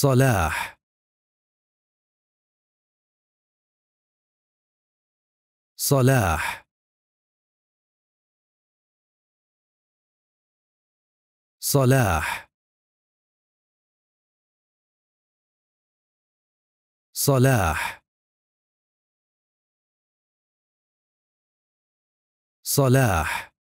صلاح صلاح صلاح صلاح صلاح